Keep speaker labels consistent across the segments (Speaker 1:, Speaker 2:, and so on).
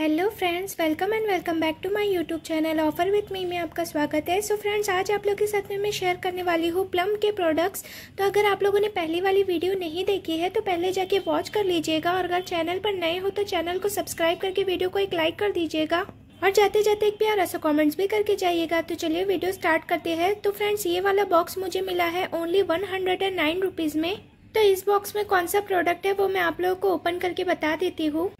Speaker 1: hello friends welcome and welcome back to my YouTube channel offer with me में आपका स्वागत है सो so friends आज आप लोग के साथ में मैं शेयर करने वाली हूँ प्लम के प्रोडक्ट्स तो अगर आप लोगों ने पहली वाली वीडियो नहीं देखी है तो पहले जाके वॉच कर लीजिएगा और अगर चैनल पर नए हो तो चैनल को सब्सक्राइब करके वीडियो को एक लाइक कर दीजिएगा और जाते जाते एक प्यार ऐसा कमेंट्स भी करके जाइएगा तो चलिए वीडियो स्टार्ट करते हैं तो फ्रेंड्स ये वाला बॉक्स मुझे मिला है only one hundred and nine rupees में तो इस बॉक्स में कौन सा प्रोडक्ट है वो मैं आप लोगों को ओपन करके बता देती हूँ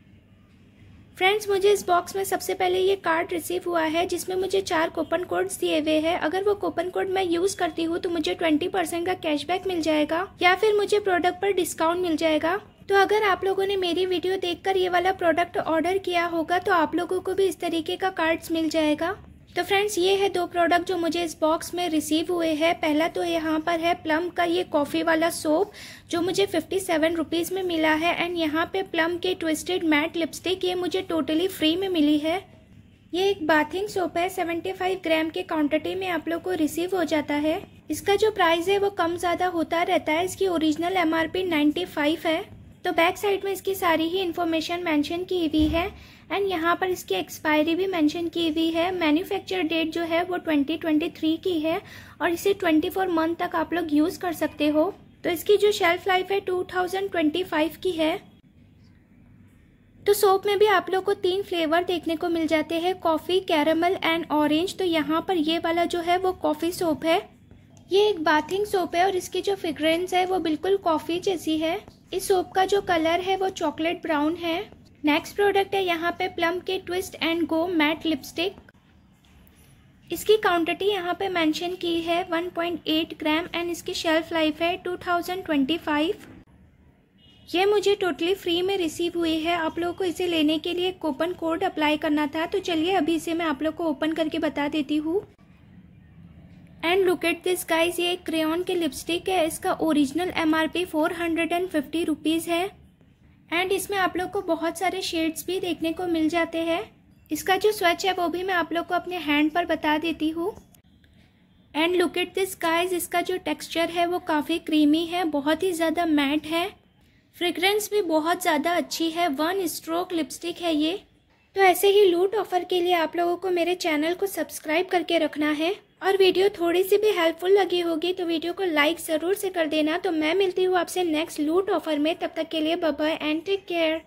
Speaker 1: फ्रेंड्स मुझे इस बॉक्स में सबसे पहले ये कार्ड रिसीव हुआ है जिसमें मुझे चार कूपन कोड्स दिए हुए हैं अगर वो कूपन कोड मैं यूज़ करती हूँ तो मुझे ट्वेंटी परसेंट का कैशबैक मिल जाएगा या फिर मुझे प्रोडक्ट पर डिस्काउंट मिल जाएगा तो अगर आप लोगों ने मेरी वीडियो देखकर ये वाला प्रोडक्ट ऑर्डर किया होगा तो आप लोगों को भी इस तरीके का कार्ड्स मिल जाएगा तो फ्रेंड्स ये है दो प्रोडक्ट जो मुझे इस बॉक्स में रिसीव हुए हैं पहला तो यहाँ पर है प्लम का ये कॉफ़ी वाला सोप जो मुझे फिफ्टी सेवन रुपीज़ में मिला है एंड यहाँ पे प्लम के ट्विस्टेड मैट लिपस्टिक ये मुझे टोटली फ्री में मिली है ये एक बाथिंग सोप है 75 ग्राम के क्वांटिटी में आप लोग को रिसीव हो जाता है इसका जो प्राइस है वो कम ज़्यादा होता रहता है इसकी ओरिजिनल एमआरपी फाइव है तो बैक साइड में इसकी सारी ही इन्फॉर्मेशन मेंशन की हुई है एंड यहाँ पर इसकी एक्सपायरी भी मेंशन की हुई है मैन्युफैक्चर डेट जो है वो 2023 की है और इसे 24 मंथ तक आप लोग यूज़ कर सकते हो तो इसकी जो शेल्फ लाइफ है 2025 की है तो सोप में भी आप लोग को तीन फ्लेवर देखने को मिल जाते हैं कॉफ़ी कैरमल एंड ऑरेंज तो यहाँ पर ये वाला जो है वो कॉफ़ी सोप है ये एक बाथिंग सोप है और इसकी जो फ्रेग्रेंस है वो बिल्कुल कॉफ़ी जैसी है इस सोप का जो कलर है वो चॉकलेट ब्राउन है नेक्स्ट प्रोडक्ट है यहाँ पे प्लम के twist and go matte lipstick इसकी क्वांटिटी यहाँ पे मेंशन की है 1.8 ग्राम एंड इसकी शेल्फ लाइफ है 2025 ये मुझे टोटली फ्री में रिसीव हुई है आप लोगों को इसे लेने के लिए कूपन कोड अप्लाई करना था तो चलिए अभी इसे मैं आप लोग को ओपन करके बता देती हूँ and look at this guys ये एक क्रेन की लिपस्टिक है इसका original MRP four hundred and fifty rupees है एंड इसमें आप लोग को बहुत सारे शेड्स भी देखने को मिल जाते हैं इसका जो स्वच है वो भी मैं आप लोग को अपने हैंड पर बता देती हूँ and look at this guys इसका जो टेक्सचर है वो काफ़ी क्रीमी है बहुत ही ज़्यादा मैट है फ्रेग्रेंस भी बहुत ज़्यादा अच्छी है वन स्ट्रोक लिपस्टिक है ये तो ऐसे ही लूट ऑफर के लिए आप लोगों को मेरे चैनल को सब्सक्राइब करके रखना है और वीडियो थोड़ी सी भी हेल्पफुल लगी होगी तो वीडियो को लाइक ज़रूर से कर देना तो मैं मिलती हूँ आपसे नेक्स्ट लूट ऑफर में तब तक के लिए बाय एंड टेक केयर